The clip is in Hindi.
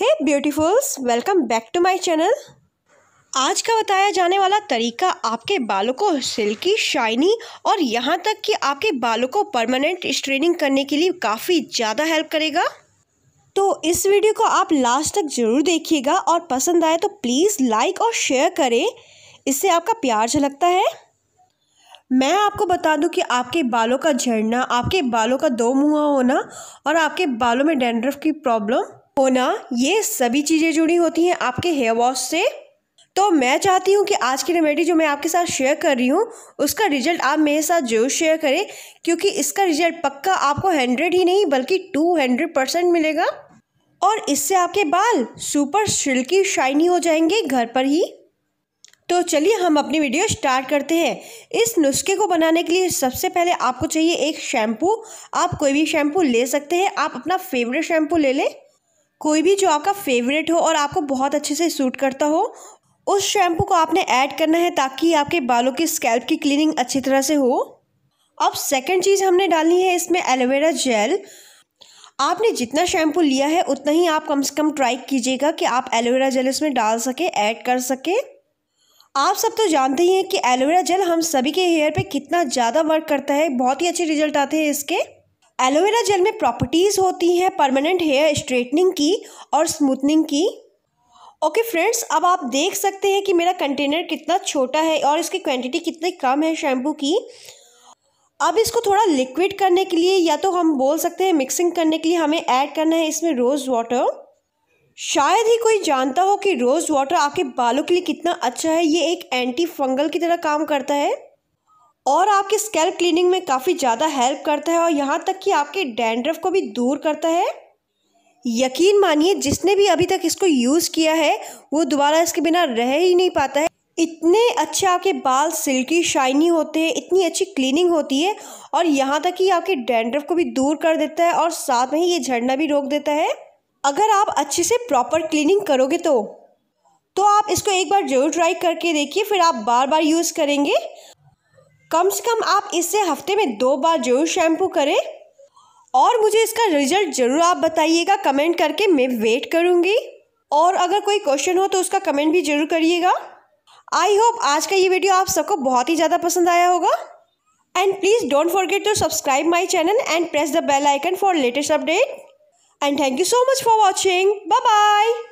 hey beautifuls welcome back to my channel आज का बताया जाने वाला तरीका आपके बालों को सिल्की शाइनी और यहाँ तक कि आपके बालों को परमानेंट स्ट्रेनिंग करने के लिए काफ़ी ज़्यादा हेल्प करेगा तो इस वीडियो को आप लास्ट तक ज़रूर देखिएगा और पसंद आए तो प्लीज़ लाइक और शेयर करें इससे आपका प्यार झलकता है मैं आपको बता दूं कि आपके बालों का झड़ना आपके बालों का दो मुँह होना और आपके बालों में डेंड्रफ की प्रॉब्लम होना ये सभी चीज़ें जुड़ी होती हैं आपके हेयर वॉश से तो मैं चाहती हूँ कि आज की रेमेडी जो मैं आपके साथ शेयर कर रही हूँ उसका रिजल्ट आप मेरे साथ जरूर शेयर करें क्योंकि इसका रिजल्ट पक्का आपको हंड्रेड ही नहीं बल्कि टू हंड्रेड परसेंट मिलेगा और इससे आपके बाल सुपर सिल्की शाइनी हो जाएंगे घर पर ही तो चलिए हम अपनी वीडियो स्टार्ट करते हैं इस नुस्खे को बनाने के लिए सबसे पहले आपको चाहिए एक शैम्पू आप कोई भी शैम्पू ले सकते हैं आप अपना फेवरेट शैम्पू ले लें कोई भी जो आपका फेवरेट हो और आपको बहुत अच्छे से सूट करता हो उस शैम्पू को आपने ऐड करना है ताकि आपके बालों के स्कैल्प की क्लीनिंग अच्छी तरह से हो अब सेकंड चीज़ हमने डालनी है इसमें एलोवेरा जेल आपने जितना शैम्पू लिया है उतना ही आप कम से कम ट्राई कीजिएगा कि आप एलोवेरा जेल इसमें डाल सके ऐड कर सके आप सब तो जानते ही हैं कि एलोवेरा जेल हम सभी के हेयर पे कितना ज़्यादा वर्क करता है बहुत ही अच्छे रिजल्ट आते हैं इसके एलोवेरा जेल में प्रॉपर्टीज़ होती हैं परमानेंट हेयर स्ट्रेटनिंग की और स्मूथनिंग की ओके फ्रेंड्स अब आप देख सकते हैं कि मेरा कंटेनर कितना छोटा है और इसकी क्वांटिटी कितनी कम है शैम्पू की अब इसको थोड़ा लिक्विड करने के लिए या तो हम बोल सकते हैं मिक्सिंग करने के लिए हमें ऐड करना है इसमें रोज़ वाटर शायद ही कोई जानता हो कि रोज़ वाटर आपके बालों के लिए कितना अच्छा है ये एक एंटी फंगल की तरह काम करता है और आपके स्कैल्प क्लीनिंग में काफ़ी ज़्यादा हेल्प करता है और यहाँ तक कि आपके डैंड्रफ को भी दूर करता है यकीन मानिए जिसने भी अभी तक इसको यूज़ किया है वो दोबारा इसके बिना रह ही नहीं पाता है इतने अच्छे आपके बाल सिल्की शाइनी होते हैं इतनी अच्छी क्लीनिंग होती है और यहाँ तक कि आपके डैंड्रफ को भी दूर कर देता है और साथ में ही ये झड़ना भी रोक देता है अगर आप अच्छे से प्रॉपर क्लीनिंग करोगे तो तो आप इसको एक बार जरूर ट्राई करके देखिए फिर आप बार बार यूज़ करेंगे कम से कम आप इससे हफ्ते में दो बार जरूर शैम्पू करें और मुझे इसका रिजल्ट ज़रूर आप बताइएगा कमेंट करके मैं वेट करूँगी और अगर कोई क्वेश्चन हो तो उसका कमेंट भी ज़रूर करिएगा आई होप आज का ये वीडियो आप सबको बहुत ही ज़्यादा पसंद आया होगा and please don't forget to subscribe my channel and press the bell icon for latest update and thank you so much for watching bye bye